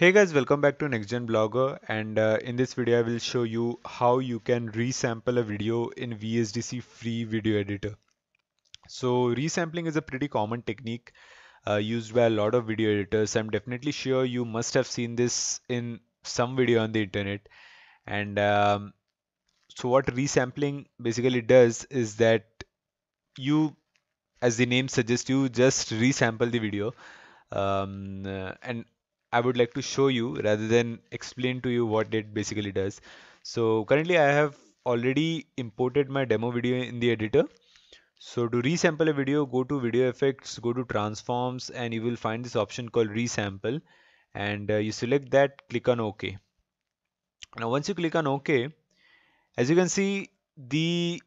Hey guys, welcome back to NextGen Blogger and uh, in this video I will show you how you can resample a video in VSDC free video editor. So resampling is a pretty common technique uh, used by a lot of video editors. I'm definitely sure you must have seen this in some video on the internet and um, so what resampling basically does is that you as the name suggests you just resample the video um, and I would like to show you rather than explain to you what it basically does. So currently I have already imported my demo video in the editor. So to resample a video, go to video effects, go to transforms and you will find this option called resample and uh, you select that, click on OK. Now once you click on OK, as you can see the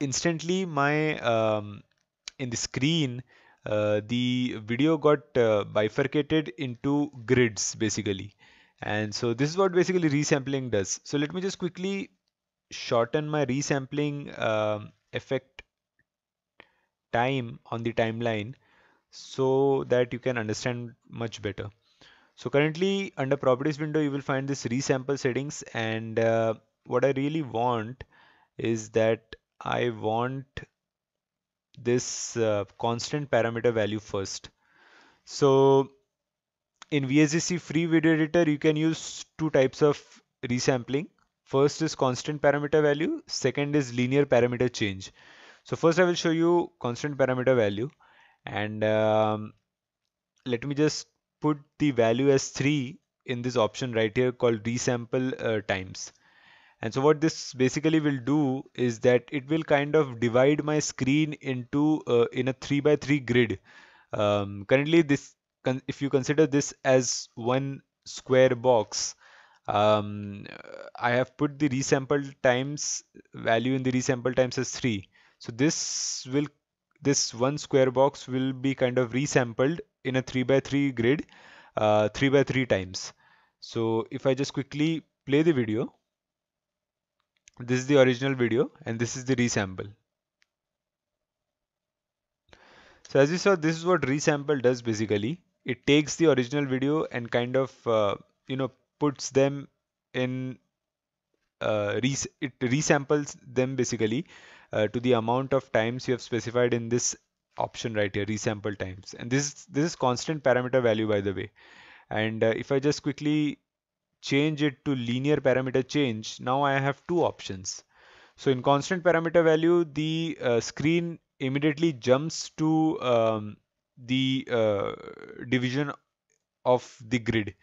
instantly my um, in the screen uh, the video got uh, bifurcated into grids basically and so this is what basically resampling does so let me just quickly shorten my resampling um, effect time on the timeline so that you can understand much better so currently under properties window you will find this resample settings and uh, what I really want is that I want this uh, constant parameter value first. So in VSCC free video editor, you can use two types of resampling. First is constant parameter value. Second is linear parameter change. So first I will show you constant parameter value and um, let me just put the value as 3 in this option right here called resample uh, times and so what this basically will do is that it will kind of divide my screen into uh, in a 3 by 3 grid um, currently this if you consider this as one square box um, I have put the resample times value in the resample times as 3 so this will this one square box will be kind of resampled in a 3 by 3 grid uh, 3 by 3 times so if I just quickly play the video this is the original video and this is the resample so as you saw this is what resample does basically it takes the original video and kind of uh, you know puts them in uh, res it resamples them basically uh, to the amount of times you have specified in this option right here resample times and this this is constant parameter value by the way and uh, if i just quickly change it to linear parameter change, now I have two options. So in constant parameter value, the uh, screen immediately jumps to um, the uh, division of the grid.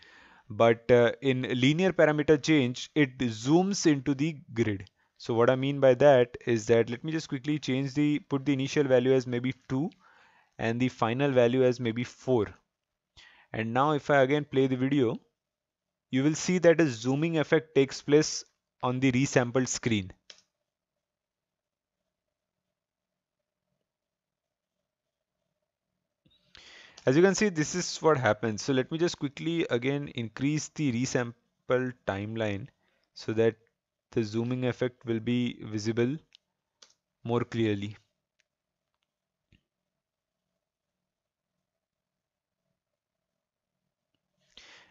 But uh, in linear parameter change, it zooms into the grid. So what I mean by that is that let me just quickly change the put the initial value as maybe 2 and the final value as maybe 4. And now if I again play the video, you will see that a zooming effect takes place on the resampled screen. As you can see, this is what happens. So let me just quickly again increase the resample timeline so that the zooming effect will be visible more clearly.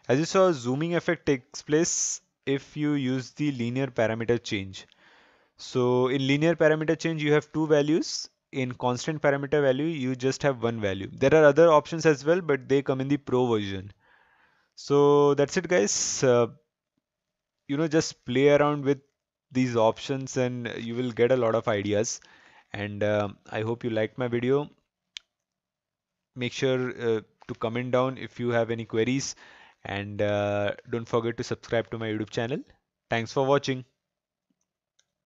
As you saw, zooming effect takes place if you use the linear parameter change. So in linear parameter change, you have two values. In constant parameter value, you just have one value. There are other options as well, but they come in the pro version. So that's it guys. Uh, you know, just play around with these options and you will get a lot of ideas. And uh, I hope you liked my video. Make sure uh, to comment down if you have any queries and uh, don't forget to subscribe to my youtube channel thanks for watching